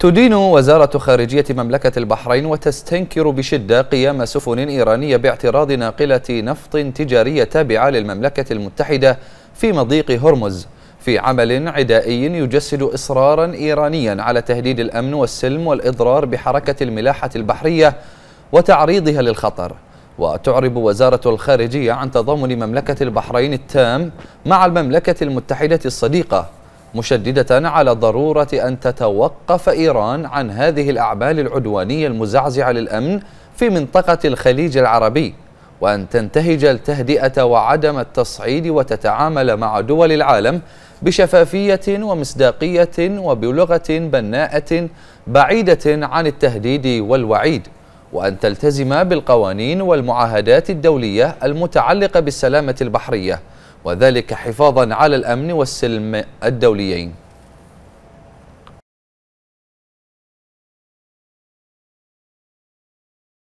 تدين وزارة خارجية مملكة البحرين وتستنكر بشدة قيام سفن إيرانية باعتراض ناقلة نفط تجارية تابعة للمملكة المتحدة في مضيق هرمز في عمل عدائي يجسد إصرارا إيرانيا على تهديد الأمن والسلم والإضرار بحركة الملاحة البحرية وتعريضها للخطر وتعرب وزارة الخارجية عن تضامن مملكة البحرين التام مع المملكة المتحدة الصديقة مشددة على ضرورة أن تتوقف إيران عن هذه الأعمال العدوانية المزعزعة للأمن في منطقة الخليج العربي وأن تنتهج التهدئة وعدم التصعيد وتتعامل مع دول العالم بشفافية ومصداقية وبلغة بناءة بعيدة عن التهديد والوعيد وأن تلتزم بالقوانين والمعاهدات الدولية المتعلقة بالسلامة البحرية وذلك حفاظا على الأمن والسلم الدوليين